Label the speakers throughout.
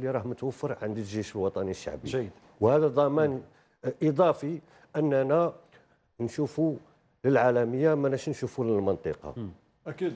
Speaker 1: اللي راه متوفر عند الجيش الوطني الشعبي جيد وهذا ضمان اضافي اننا نشوفوا للعالميه ما نشوفوا للمنطقه م. اكيد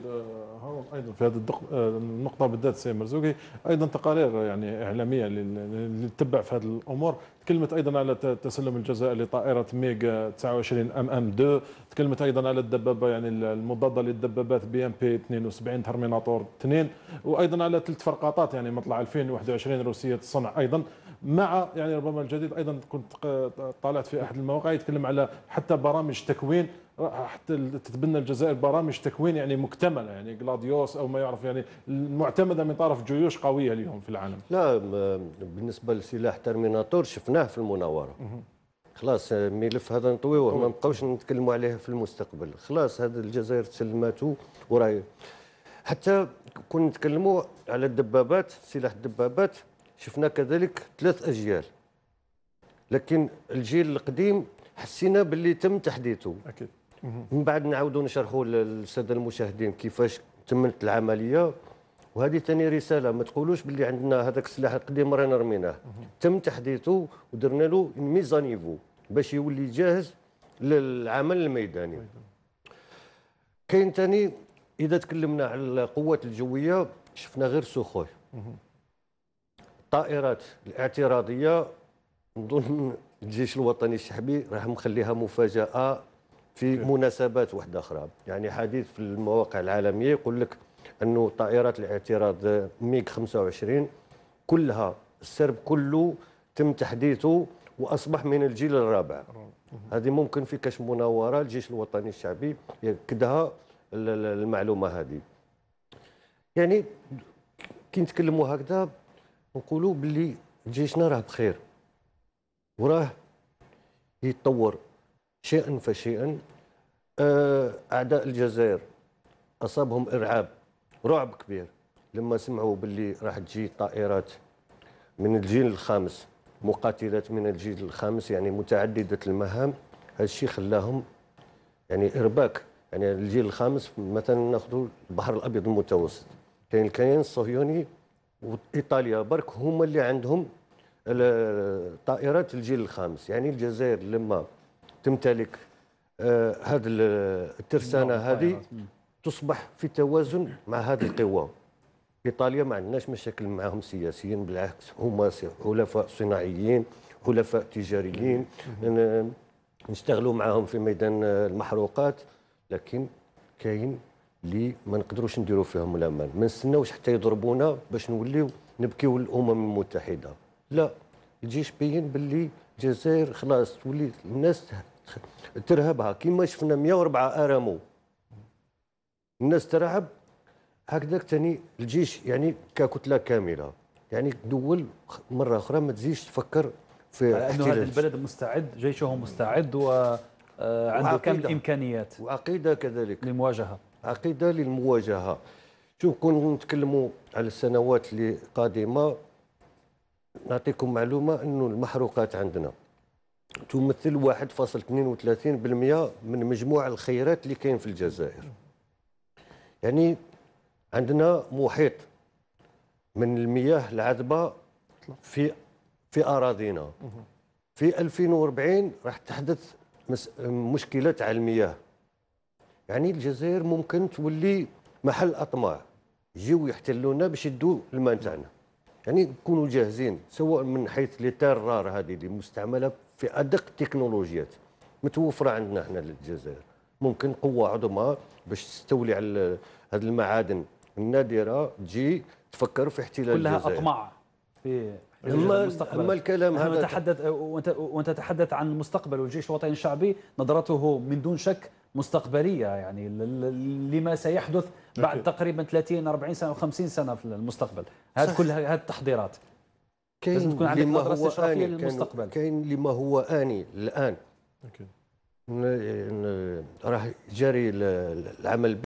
Speaker 1: هارون آه، ايضا في هذه آه، النقطه بالذات سي مرزوقي ايضا تقارير يعني اعلاميه اللي تتبع في هذه الامور تكلمت ايضا على تسلم الجزائر لطائره ميغا 29 ام ام 2 تكلمت ايضا على الدبابه يعني المضاده للدبابات بي ام بي 72 ترميناتور 2 وايضا على ثلاث فرقاطات يعني مطلع 2021 روسيه الصنع ايضا مع يعني ربما الجديد ايضا كنت طالعت في احد المواقع يتكلم على حتى برامج تكوين حتى تتبنى الجزائر برامج تكوين يعني مكتمله يعني جلاديوس او ما يعرف يعني المعتمده من طرف جيوش قويه اليوم في العالم. لا بالنسبه لسلاح ترميناتور شفناه في المناوره. خلاص الملف هذا نطويوه ما نبقاوش نتكلموا عليه في المستقبل، خلاص هذا الجزائر تسلماته وراي حتى كون نتكلموا على الدبابات سلاح الدبابات شفنا كذلك ثلاث اجيال لكن الجيل القديم حسينا باللي تم تحديثه اكيد من بعد نعاودوا نشرحوا للساده المشاهدين كيفاش تمت العمليه وهذه ثاني رساله ما تقولوش باللي عندنا هذاك السلاح القديم رانا رميناه تم تحديثه ودرنا له ميزا نيفو باش يولي جاهز للعمل الميداني كاين ثاني اذا تكلمنا على القوات الجويه شفنا غير سوخوي الطائرات الاعتراضيه نظن الجيش الوطني الشعبي راه مخليها مفاجاه في مناسبات واحده اخرى يعني حديث في المواقع العالميه يقول لك انه طائرات الاعتراض ميغ 25 كلها السرب كله تم تحديثه واصبح من الجيل الرابع هذه ممكن في كاش مناوره الجيش الوطني الشعبي ياكدها المعلومه هذه يعني كي نتكلموا هكذا نقولوا بلي جيشنا راه بخير وراه يتطور شيئا فشيئا آه، اعداء الجزائر اصابهم ارعاب رعب كبير لما سمعوا بلي راح تجي طائرات من الجيل الخامس مقاتلات من الجيل الخامس يعني متعدده المهام هذا الشيء خلاهم يعني ارباك يعني الجيل الخامس مثلا ناخذوا البحر الابيض المتوسط كاين الكيان الصهيوني وايطاليا برك هما اللي عندهم طائرات الجيل الخامس يعني الجزائر لما تمتلك هذه آه، الترسانه هذه تصبح في توازن مع هذه القوى ايطاليا ما عندناش مشاكل معهم سياسيا بالعكس هما حلفاء صناعيين حلفاء تجاريين نشتغلوا معهم في ميدان المحروقات لكن كاين اللي ما نقدروش نديروا فيهم الامان ما نستناوش حتى يضربونا باش نوليو نبكيو للامم المتحده لا الجيش بين باللي الجزائر خلاص تولي الناس ترهبها كما شفنا 104 ارامو الناس ترعب هكذاك ثاني الجيش يعني ككتله كامله يعني دول مره اخرى ما تزيدش تفكر في انه هذا البلد مستعد جيشه مستعد وعنده آه، كامل الامكانيات وعقيده كذلك للمواجهه عقيده للمواجهه شوف كون نتكلموا على السنوات اللي قادمه نعطيكم معلومه انه المحروقات عندنا تمثل 1.32% من مجموع الخيرات اللي كاين في الجزائر يعني عندنا محيط من المياه العذبه في في اراضينا في 2040 راح تحدث مشكله على المياه يعني الجزائر ممكن تولي محل اطماع يجيو يحتلونا باش يدوا الماء نتاعنا يعني نكونوا جاهزين سواء من حيث لي تيرار هذه اللي مستعمله في ادق التكنولوجيات متوفره عندنا احنا للجزائر ممكن قوه عظمى باش تستولي على هذه المعادن النادره تجي تفكر في احتلال كلها الجزائر كلها اطماع في المستقبل اما الكلام هذا نتحدث وانت وانت تتحدث عن المستقبل والجيش الوطني الشعبي نظرته من دون شك مستقبليه يعني لما سيحدث بعد تقريبا 30 40 سنه و50 سنه في المستقبل هذا كل هذه التحضيرات كاين تكون عندك لما هو آني للمستقبل كاين لما هو آني الآن راه جاري العمل